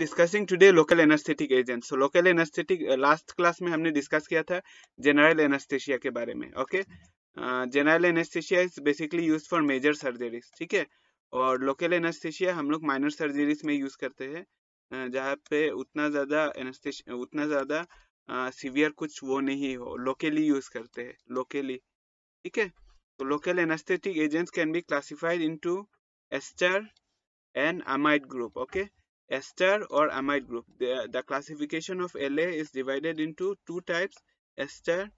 Discussing today local anaesthetic agent so local anaesthetic last class में हमने discuss किया था जेनरल एनास्थेशिया के बारे में okay general anaesthesia is basically use for major surgeries ठीक है और लोकल एनास्थेशिया हम लोग माइनर सर्जरीज में यूज करते हैं uh, जहाँ पे उतना ज़्यादा उतना ज़्यादा सीवियर uh, कुछ वो नहीं हो लोकेली यूज करते हैं लोकेली ठीक है तो local anaesthetic agents can be classified into ester and amide group okay ester or amide group. The, classification of LA is divided into two types ester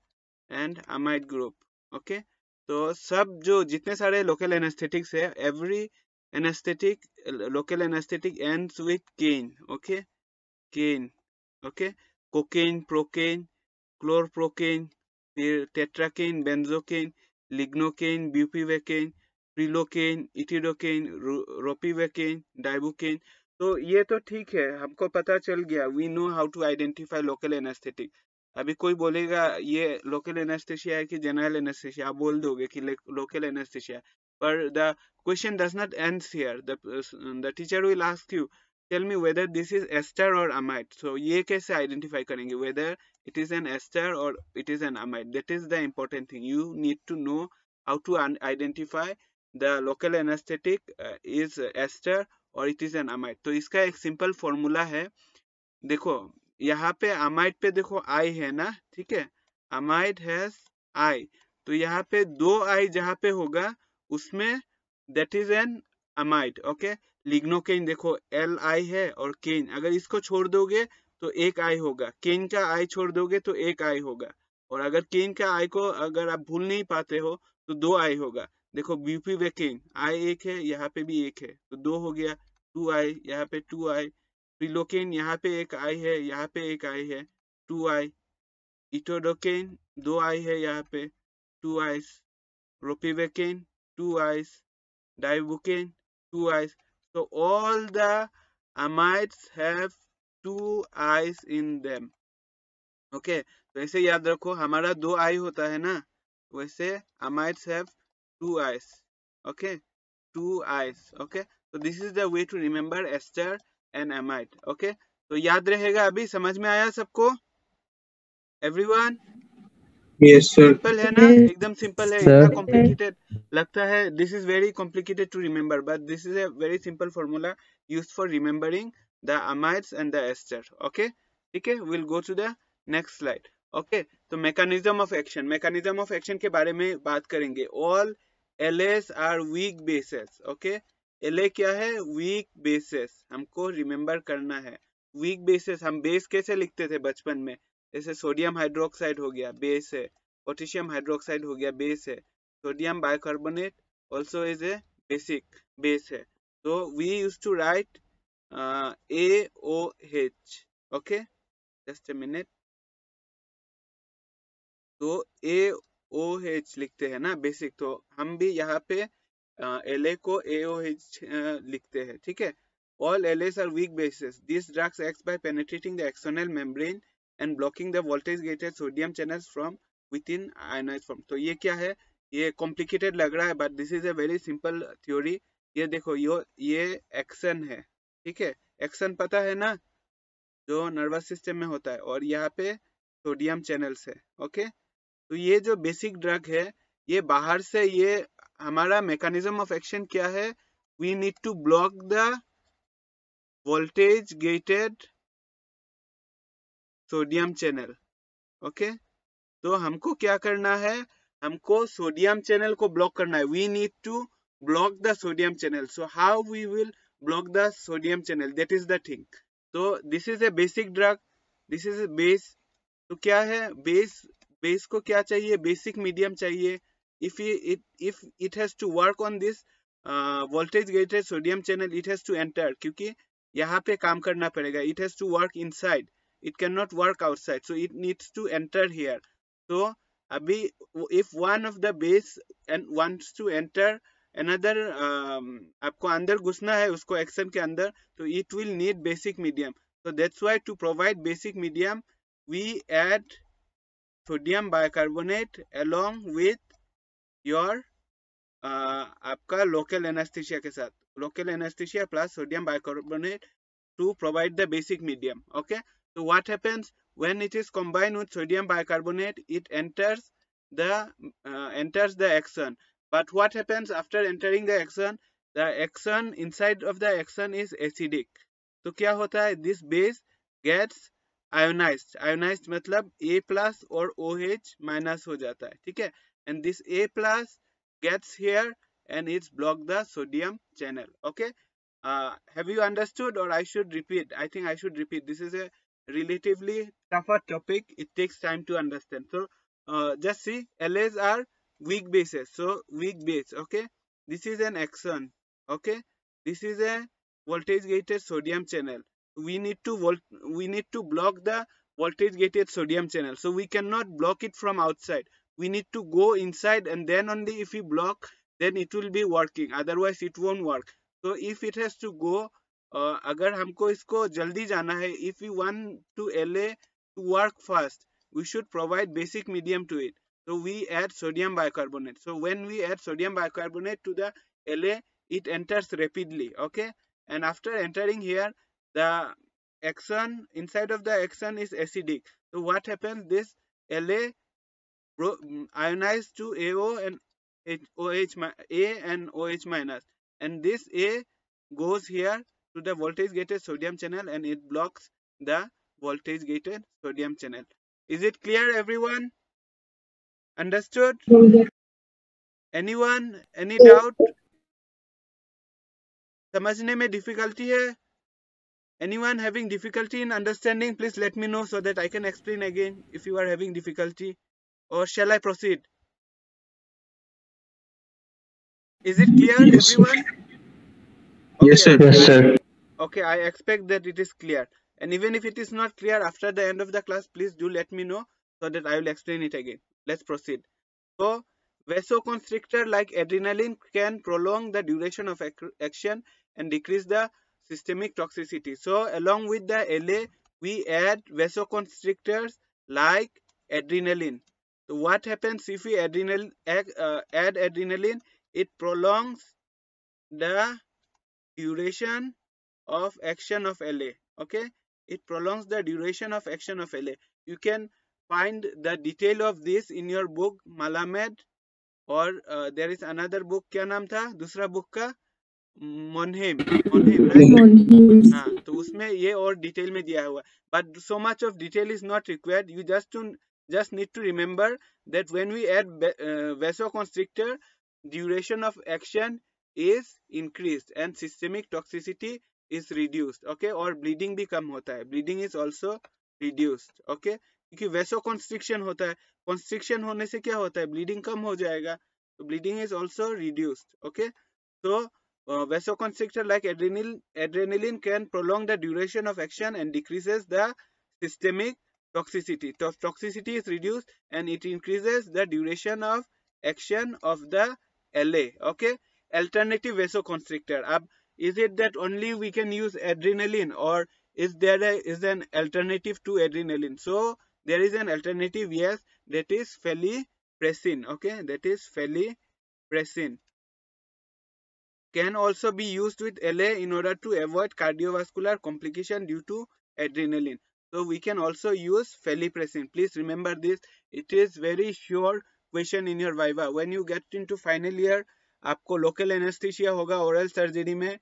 and amide group. Okay, so sub jo jitne sare local anesthetics hai, every anesthetic local anesthetic ends with cane. Okay, cane. Okay, cocaine, procaine, chlorprocaine, tetracaine, benzocaine, lignocaine, bupivacaine, prilocaine, itidocaine, ropivacaine, dibucaine. तो ये तो ठीक है हमको पता चल गया we know how to identify local anaesthetic अभी कोई बोलेगा ये लोकल एनेस्थेशिया है कि जनरल एनेस्थेशिया आप बोल दोगे कि लोकल एनेस्थेशिया पर the question does not end here the teacher will ask you tell me whether this is ester और अमाइट सो ये कैसे आइडेंटिफाई करेंगे whether it is an ester और it is an amide that is the important thing you need to know how to identify the local anaesthetic is ester और it is an amide तो इसका एक simple formula है देखो यहाँ पे अमाइट पे देखो आई है ना ठीक है अमाइट हैज आई तो यहाँ पे दो आई जहाँ पे होगा उसमें that is an amide okay lignocaine देखो एल आई है और केन अगर इसको छोड़ दोगे तो एक आई होगा केन का आई छोड़ दोगे तो एक आई होगा और अगर केन का आई को अगर आप भूल नहीं पाते हो तो दो आई होगा देखो बीपी वेकिंग आई एक है यहाँ पे भी एक है तो दो हो गया टू आई यहाँ पे टू आई प्रिलोकेन यहाँ पे एक आई है यहाँ पे एक आई है टू आई इटोडोकेन दो आई है यहाँ पे two eyes ropivacaine two eyes dibucaine two eyes तो all the amides have two eyes in them okay वैसे याद रखो हमारा दो आई होता है ना वैसे amides have two eyes okay two eyes okay so this is the way to remember esther and amite okay तो याद रहेगा अभी समझ में आया सबको एवरीवन yes sir सिंपल है ना एकदम सिंपल है इतना कॉम्प्लिकेटेड लगता है this is very complicated to remember but this is a very simple formula used for remembering the amides and the ester okay ठीक है will go to the next slide okay तो mechanism of action mechanism of action के बारे में बात करेंगे all L S R weak bases okay L A क्या है वीक बेसेस हमको रिमेम्बर करना है वीक बेसेस हम बेस कैसे लिखते थे बचपन में जैसे सोडियम हाइड्रोक्साइड हो गया बेस है पोटेशियम हाइड्रोक्साइड हो गया बेस है sodium bicarbonate also is a basic base है तो we use to write A O H okay just a minute तो ए ओ एच लिखते हैं ना बेसिक तो हम भी यहाँ पे एल ए को ए एच लिखते हैं ठीक है all L S R weak basis this drugs act by penetrating the external membrane and blocking the voltage gated sodium channel from with in ionize form तो ये क्या है ये कॉम्प्लिकेटेड लग रहा है but this is a very simple theory ये देखो यो ये एक्शन है ठीक है एक्शन पता है ना जो नर्वस सिस्टम में होता है और यहाँ पे सोडियम चैनल्स है ओके okay? तो ये जो बेसिक ड्रग है ये बाहर से ये हमारा मैकेनिज्म ऑफ एक्शन क्या है we need to block the voltage gated sodium channel okay तो हमको क्या करना है हमको सोडियम चैनल को ब्लॉक करना है we need to block the sodium channel so how we will block the sodium channel that is the thing तो this is a basic drug this is a base तो क्या है base base को क्या चाहिए basic medium चाहिए if it if it has to work on this voltage gated sodium channel it has to enter क्योंकि यहाँ पे काम करना पड़ेगा it has to work inside it can not work outside so it needs to enter here तो अभी if one of the base and wants to enter another आपको अंदर घुसना है उसको एक्शन के अंदर तो इट विल नीड basic medium so that's why to provide basic medium we add sodium bicarbonate along with your uh, आपका local anesthesia के साथ local anesthesia plus sodium bicarbonate to provide the basic medium okay so what happens when it is combined with sodium bicarbonate it enters the uh, enters the axon but what happens after entering the axon the axon inside of the axon is acidic so kya hota hai this base gets Ionized. Ionized मतलब A+ plus OH- O H minus हो जाता है ठीक है gets here and it's block the sodium channel okay uh, have you understood or i should repeat i think i should repeat this is a relatively tougher topic it takes time to understand so uh, just see las are weak bases so weak base okay this is an axon okay this is a voltage gated sodium channel we need to we need to block the voltage gated sodium channel so we cannot block it from outside we need to go inside and then only if we block then it will be working otherwise it won't work so if it has to go uh, अगर हमको इसको जल्दी जाना है if we want to LA to work fast we should provide basic medium to it so we add sodium bicarbonate so when we add sodium bicarbonate to the LA it enters rapidly okay and after entering here the axon inside of the axon is acidic so what happens this la mm, ionized to ao and oh a and oh minus and this a goes here to the voltage gated sodium channel and it blocks the voltage gated sodium channel is it clear everyone understood anyone any doubt समझने में difficulty है anyone having difficulty in understanding please let me know so that i can explain again if you are having difficulty or shall i proceed is it clear yes, everyone okay. yes sir yes sir okay i expect that it is clear and even if it is not clear after the end of the class please do let me know so that i will explain it again let's proceed so vasoconstrictor like adrenaline can prolong the duration of ac action and decrease the systemic toxicity. So along with the LA, we add vasoconstrictors like adrenaline. So what happens if we adrenal, uh, add adrenaline? It prolongs the duration of action of LA. Okay, it prolongs the duration of action of LA. You can find the detail of this in your book Malamed or uh, there is another book क्या नाम था दूसरा book मोनहेम मोनहेम हाँ तो उसमें ये और detail में दिया हुआ but so much of detail is not required you just to just need to remember that when we add vasoconstrictor duration of action is increase and systemic toxicity is reduced okay और bleeding भी कम होता है bleeding is also reduced okay क्योंकि vasoconstriction होता है constriction होने से क्या होता है ब्लीडिंग कम हो जाएगा तो bleeding is also reduced okay तो uh, vasoconstrictor like adrenaline, adrenaline can prolong the duration of action and decreases the systemic toxicity. To toxicity is reduced and it increases the duration of action of the LA. Okay. Alternative vasoconstrictor. Ab is it that only we can use adrenaline or is there a, is an alternative to adrenaline? So there is an alternative yes that is felipressine. Okay. That is felipressine can also be used with LA in order to avoid cardiovascular complication due to adrenaline. So we can also use felipresin. Please remember this. It is very sure question in your viva. When you get into final year, आपको local anesthesia होगा oral surgery में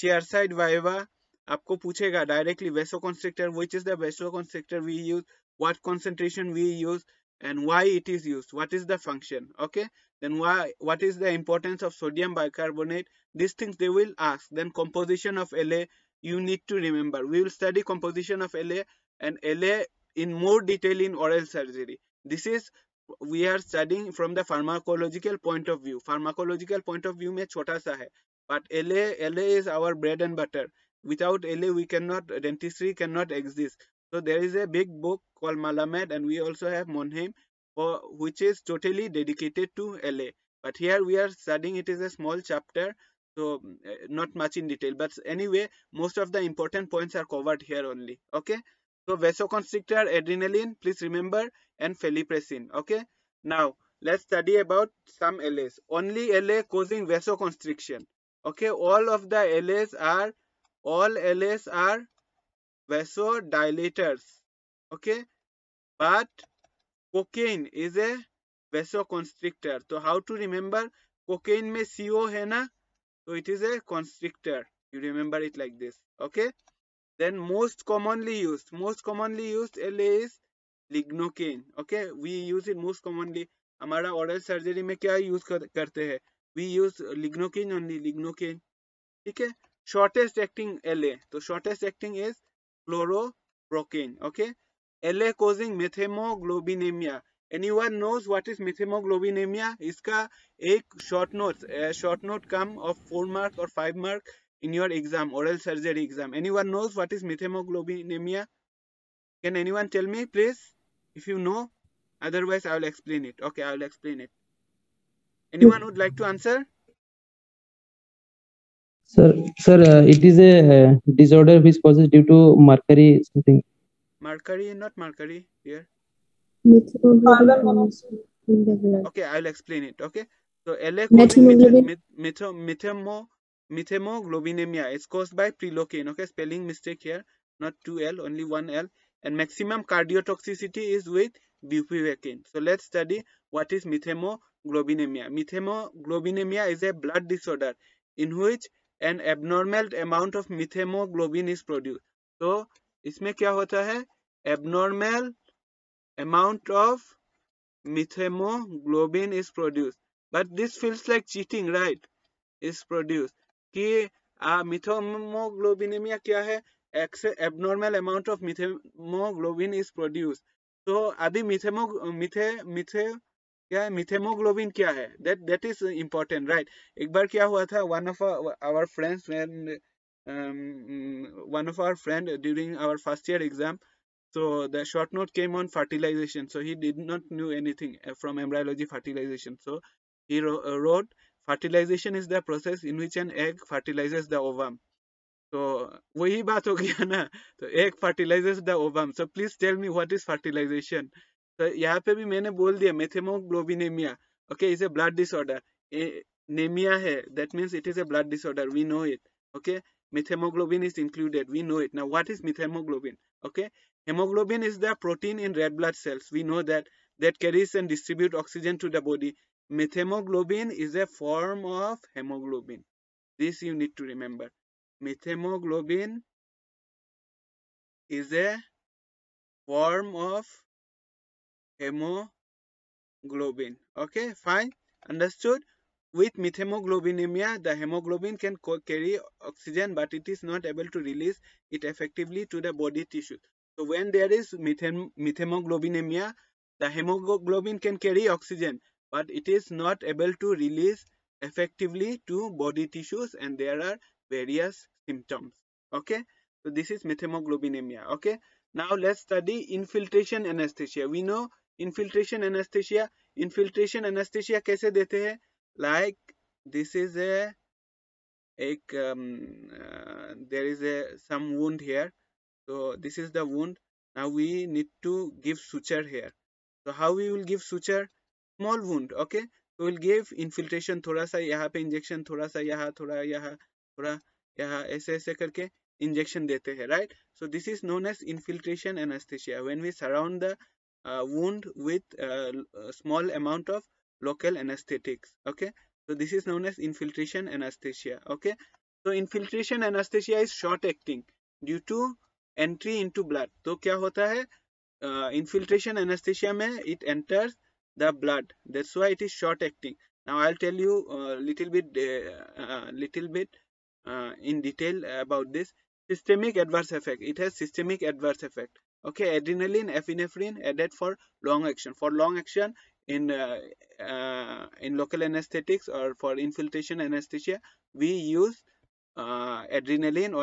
chair side viva आपको पूछेगा directly vasoconstrictor. Which is the vasoconstrictor we use? what concentration we use and why it is used what is the function okay then why what is the importance of sodium bicarbonate these things they will ask then composition of la you need to remember we will study composition of la and la in more detail in oral surgery this is we are studying from the pharmacological point of view pharmacological point of view mein chota sa hai but la la is our bread and butter without la we cannot dentistry cannot exist so there is a big book called malamed and we also have monheim which is totally dedicated to LA. But here we are studying it is a small chapter, so mm, eh, not much in detail. But anyway, most of the important points are covered here only. Okay. So vasoconstrictor, adrenaline, please remember, and felipressine. Okay. Now let's study about some LAs. Only LA causing vasoconstriction. Okay. All of the LAs are all LAs are vasodilators. Okay. But cocaine is a vasoconstrictor so how to remember cocaine mein co hai na so it is a constrictor you remember it like this okay then most commonly used most commonly used la is lignocaine okay we use it most commonly hamara oral surgery mein kya use kar karte hai we use lignocaine only lignocaine theek hai shortest acting la तो shortest acting is chloroprocaine okay LA causing methemoglobinemia. Anyone knows what is methemoglobinemia? इसका a short note, uh, short note come of 4 mark or 5 mark in your exam, oral surgery exam. Anyone knows what is methemoglobinemia? Can anyone tell me please? If you know, otherwise I will explain it. Okay, I will explain it. Anyone would like to answer? Sir, sir, uh, it is a uh, disorder which causes due to mercury something. Mercury, not Mercury here. Okay, I'll explain it. Okay. So LA methemoglobinemia is caused by prelocaine. Okay, spelling mistake here, not two L, only one L. And maximum cardiotoxicity is with bupivacaine. So let's study what is methemoglobinemia. Methemoglobinemia is a blood disorder in which an abnormal amount of methemoglobin is produced. So इसमें क्या होता है abnormal amount of methemoglobin is produced but this feels like cheating right is produced कि methaemoglobinaemia क्या है abnormal amount of methaemoglobin is produce तो अभी मिथेमो मिथे मिथे क्या है मिथेमोग्लोबिन क्या है that that is important right एक बार क्या हुआ था one of our friends one of our friend during our first year exam So the short note came on fertilization. So he did not knew anything eh, from embryology fertilization. So he uh, wrote, fertilization is the process in which an egg fertilizes the ovum. So वही बात हो गया ना So egg fertilizes the ovum. So please tell me what is fertilization. so, यहाँ पे भी मैंने बोल दिया methemoglobinemia. okay is a blood disorder anemia hai that means it is a blood disorder we know it okay methemoglobin is included we know it now what is methemoglobin okay Hemoglobin is the protein in red blood cells. We know that that carries and distributes oxygen to the body. Methemoglobin is a form of hemoglobin. This you need to remember. Methemoglobin is a form of hemoglobin. Okay, fine. Understood? With methemoglobinemia, the hemoglobin can carry oxygen but it is not able to release it effectively to the body tissues. So when there is methemoglobinemia, the hemoglobin can carry oxygen, but it is not able to release effectively to body tissues and there are various symptoms. Okay, so this is methemoglobinemia. Okay, now let's study infiltration anesthesia. We know infiltration anesthesia. Infiltration anesthesia कैसे देते हैं? Like this is a, a um, uh, there is a some wound here. so this is the wound now we need to give suture here so how we will give suture small wound okay so we will give infiltration thoda sa yaha pe injection thoda sa yaha thoda yaha यहाँ yaha aise aise karke injection dete hai right so this is known as infiltration anesthesia when we surround the uh, wound with uh, small amount of local anesthetics okay so this is known as infiltration anesthesia okay so infiltration anesthesia is short acting due to entry into blood तो क्या होता है infiltration uh, में it enters the blood that's why it is short acting now I will tell you little bit little bit in detail about this systemic adverse effect it has systemic adverse effect okay adrenaline epinephrine added for long action for long action in uh, uh, in local anesthetics or for infiltration anesthesia we use uh, adrenaline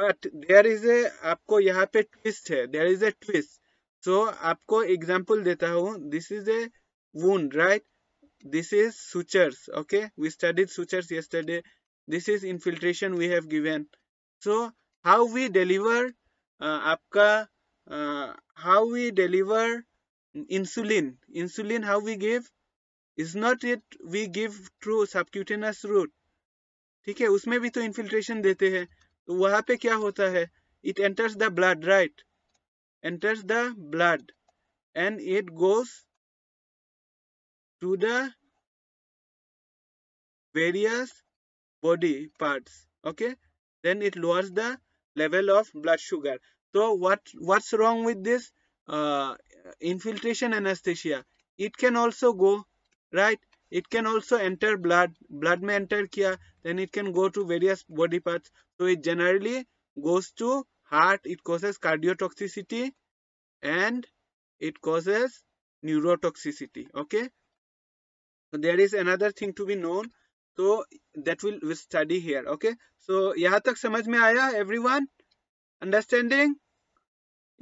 but there is a आपको यहाँ पे twist है there is a twist सो आपको example देता हूँ this is a wound right this is sutures okay we studied sutures yesterday this is infiltration we have given so how we deliver आपका how we deliver insulin insulin how we give is not it we give through subcutaneous route ठीक है उसमें भी तो infiltration देते हैं तो वहां पे क्या होता है it enters the blood right enters the blood and it goes to the various body part okay then it lowers the level of blood sugar तो what what's wrong with this infiltration anaesthesia it can also go right it can also enter blood blood may enter here then it can go to various body parts so it generally goes to heart it causes cardiotoxicity and it causes neurotoxicity okay so there is another thing to be known so that will we'll study here okay so yahan tak samajh mein aaya everyone understanding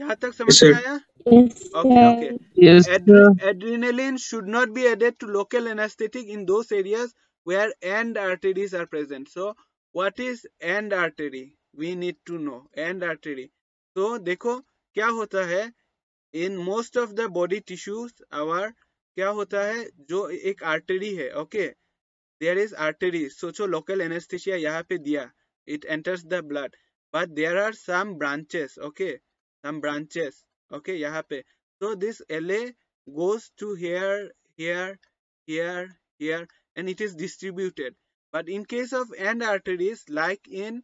यहाँ तक समझ में आया adrenaline should not be added to local anaesthetic in दो areas where end arteries are present so what is end artery we need to know end artery तो देखो क्या होता है in most of the body tissues our क्या होता है जो एक आर्टरी है ओके देयर इज आर्टरी सोचो लोकल एनेस्थेशिया यहाँ पे दिया it enters the blood but there are some branches okay some branches okay यहाँ पे so this LA goes to here here here here and it is distributed but in case of end arteries like in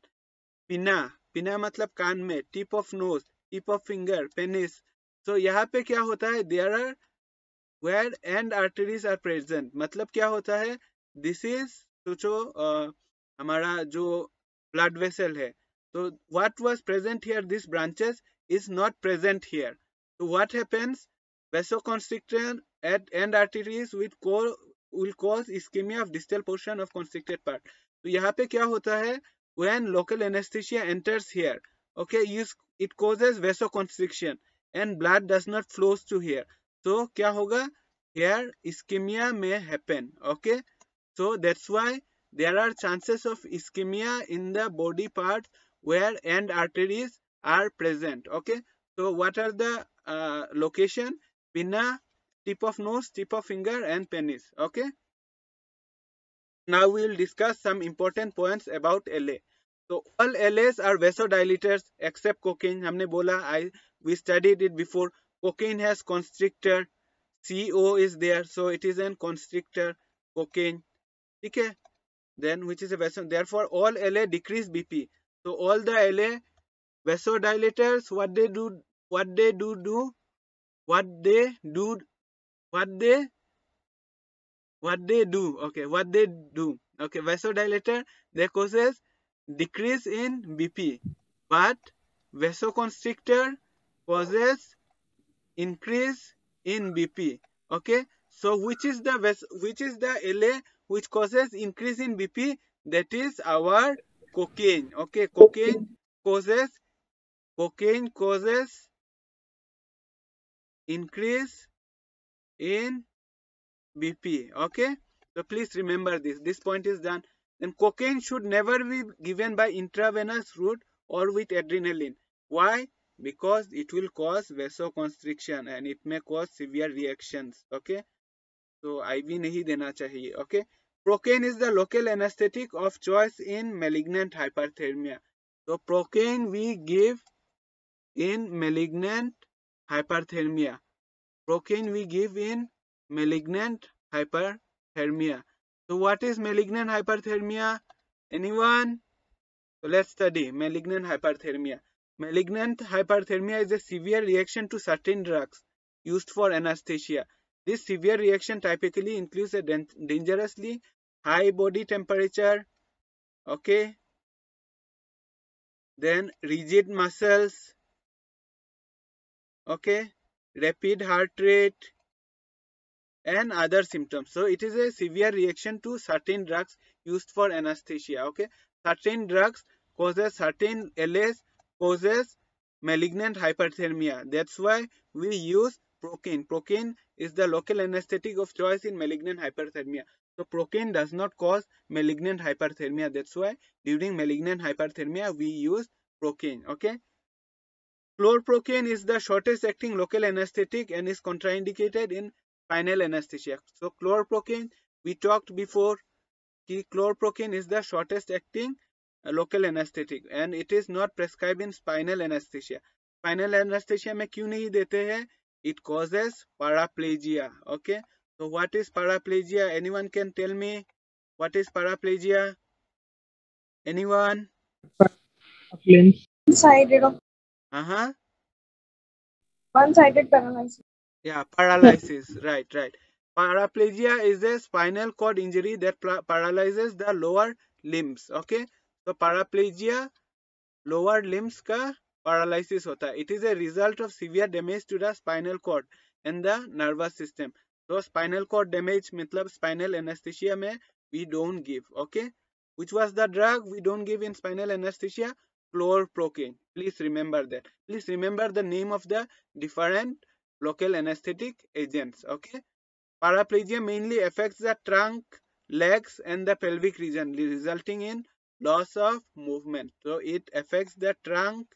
पिना पिना मतलब कान में tip of nose tip of finger penis तो यहाँ पे क्या होता है there are where end arteries are present मतलब क्या होता है दिस इज सोचो हमारा जो ब्लड वेसल है तो what was present here this branches is not present here. So what happens? Vasoconstriction at end arteries with core will cause ischemia of distal portion of constricted part. So here, what happens? when local anesthesia enters here, okay, it causes vasoconstriction and blood does not flows to here. So क्या होगा? Here ischemia may happen, okay? So that's why there are chances of ischemia in the body parts where end arteries are present okay so what are the uh, location pinna tip of nose tip of finger and penis okay now we will discuss some important points about LA. So all LAs are vasodilators except cocaine. I we studied it before. Cocaine has constrictor. CO is there, so it is a constrictor. Cocaine. okay. Then which is a vasodilator. Therefore all LA decrease BP. So all the LA vasodilators what they do what they do do what they do what they what they do okay what they do okay vasodilator they causes decrease in bp but vasoconstrictor causes increase in bp okay so which is the which is the la which causes increase in bp that is our cocaine okay cocaine causes cocaine causes increase in BP. Okay, so please remember this. This point is done. Then cocaine should never be given by intravenous route or with adrenaline. Why? Because it will cause vasoconstriction and it may cause severe reactions. Okay, so IV nahi dena chahiye. Okay, procaine is the local anesthetic of choice in malignant hyperthermia. So procaine we give in malignant hyperthermia. Procaine we give in malignant hyperthermia. So what is malignant hyperthermia? Anyone? So let's study malignant hyperthermia. Malignant hyperthermia is a severe reaction to certain drugs used for anesthesia. This severe reaction typically includes a dangerously high body temperature, okay, then rigid muscles, okay rapid heart rate and other symptoms so it is a severe reaction to certain drugs used for anesthesia okay certain drugs causes certain ls causes malignant hyperthermia that's why we use procaine procaine is the local anesthetic of choice in malignant hyperthermia so procaine does not cause malignant hyperthermia that's why during malignant hyperthermia we use procaine okay Chlorpropane is the shortest acting local anesthetic and is contraindicated in spinal anesthesia. So chlorpropane, we talked before, chlorpropane is the shortest acting uh, local anesthetic and it is not prescribed in spinal anesthesia. Spinal anesthesia में क्यों नहीं देते हैं? It causes paraplegia. Okay. So what is paraplegia? Anyone can tell me what is paraplegia? Anyone? Inside of Uh-huh. One-sided paralysis. Yeah, paralysis. right, right. Paraplegia is a spinal cord injury that paralyzes the lower limbs. Okay. So paraplegia, lower limbs ka paralysis hota hai. It is a result of severe damage to the spinal cord and the nervous system. So spinal cord damage matlab spinal anesthesia mein we don't give. Okay. Which was the drug we don't give in spinal anesthesia? chlorproquine please remember that please remember the name of the different local anesthetic agents okay paraplegia mainly affects the trunk legs and the pelvic region resulting in loss of movement so it affects the trunk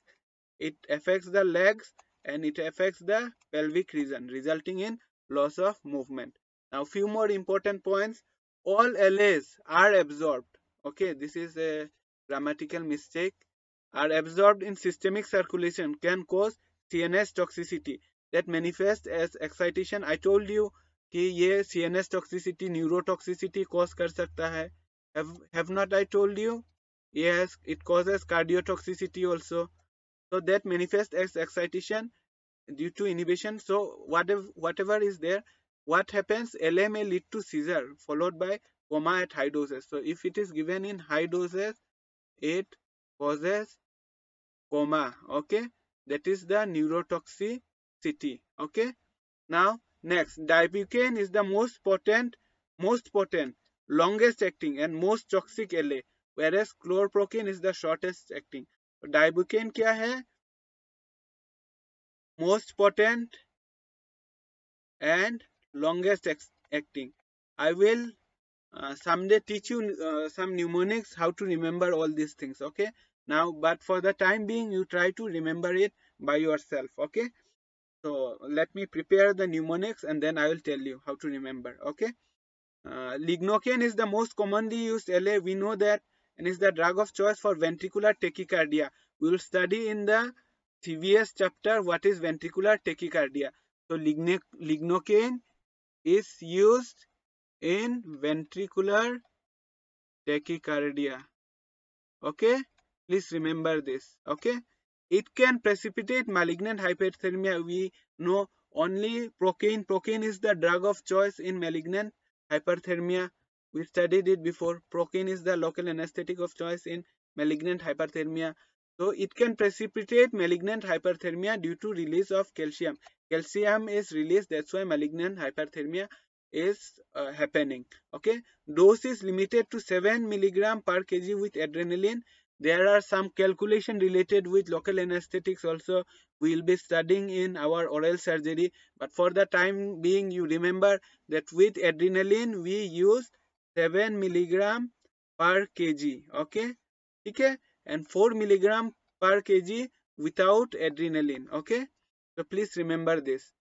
it affects the legs and it affects the pelvic region resulting in loss of movement now few more important points all LAs are absorbed okay this is a grammatical mistake are absorbed in systemic circulation can cause CNS toxicity that manifests as excitation. I told you that CNS toxicity, neurotoxicity cause कर Have, have not I told you? Yes, it causes cardiotoxicity also. So that manifests as excitation due to inhibition. So whatever whatever is there, what happens? LA may lead to seizure followed by coma at high doses. So if it is given in high doses, it causes coma okay that is the neurotoxicity okay now next dibutane is the most potent most potent longest acting and most toxic la whereas chlorprocaine is the shortest acting dibutane kya hai most potent and longest acting i will uh, someday teach you uh, some mnemonics how to remember all these things okay now but for the time being you try to remember it by yourself okay so let me prepare the mnemonics and then i will tell you how to remember okay uh, lignocaine is the most commonly used la we know that and is the drug of choice for ventricular tachycardia we will study in the cvs chapter what is ventricular tachycardia so lignocaine is used in ventricular tachycardia okay Please remember this. Okay. It can precipitate malignant hyperthermia. We know only procaine. Procaine is the drug of choice in malignant hyperthermia. We studied it before. Procaine is the local anesthetic of choice in malignant hyperthermia. So it can precipitate malignant hyperthermia due to release of calcium. Calcium is released. That's why malignant hyperthermia is uh, happening. Okay. Dose is limited to 7 milligram per kg with adrenaline there are some calculation related with local anesthetics also we will be studying in our oral surgery. But for the time being, you remember that with adrenaline, we use 7 milligram per kg. Okay. Okay. And 4 milligram per kg without adrenaline. Okay. So please remember this.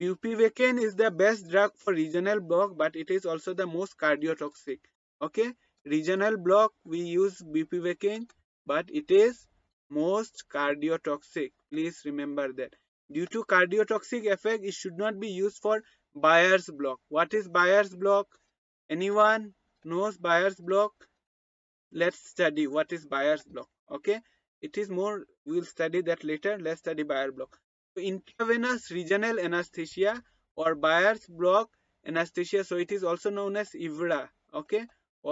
Bupivacaine is the best drug for regional block, but it is also the most cardiotoxic. Okay regional block we use bupivacaine but it is most cardiotoxic please remember that due to cardiotoxic effect it should not be used for buyer's block what is buyer's block anyone knows buyer's block let's study what is buyer's block okay it is more we will study that later let's study buyer block so intravenous regional anesthesia or buyer's block anesthesia so it is also known as ivra okay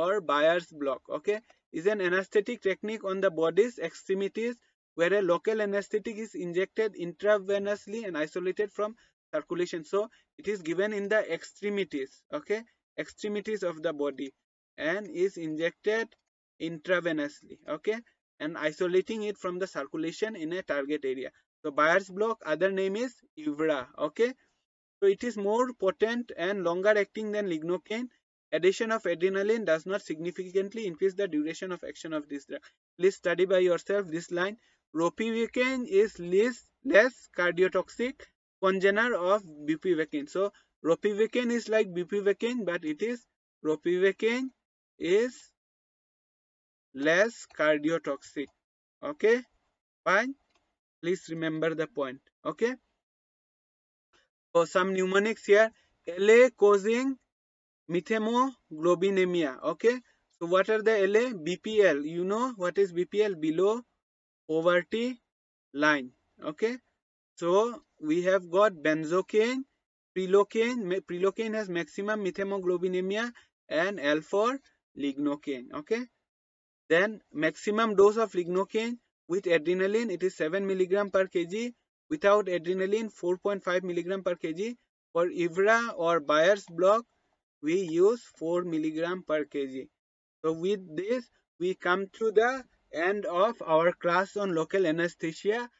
or buyer's block okay is an anesthetic technique on the body's extremities where a local anesthetic is injected intravenously and isolated from circulation so it is given in the extremities okay extremities of the body and is injected intravenously okay and isolating it from the circulation in a target area so buyer's block other name is ivra okay so it is more potent and longer acting than lignocaine Addition of adrenaline does not significantly increase the duration of action of this drug. Please study by yourself this line. Ropivacaine is less, less cardiotoxic congener of bupivacaine. So ropivacaine is like bupivacaine but it is ropivacaine is less cardiotoxic. Okay, fine. Please remember the point. Okay. For some mnemonics here. LA causing Methemoglobinemia. Okay. So what are the LA? BPL. You know what is BPL? Below poverty line. Okay. So we have got benzocaine, prilocaine. Prilocaine has maximum methemoglobinemia and L for lignocaine. Okay. Then maximum dose of lignocaine with adrenaline it is 7 milligram per kg. Without adrenaline 4.5 milligram per kg. For Ivra or Byers block we use 4 milligram per kg. So with this, we come to the end of our class on local anesthesia.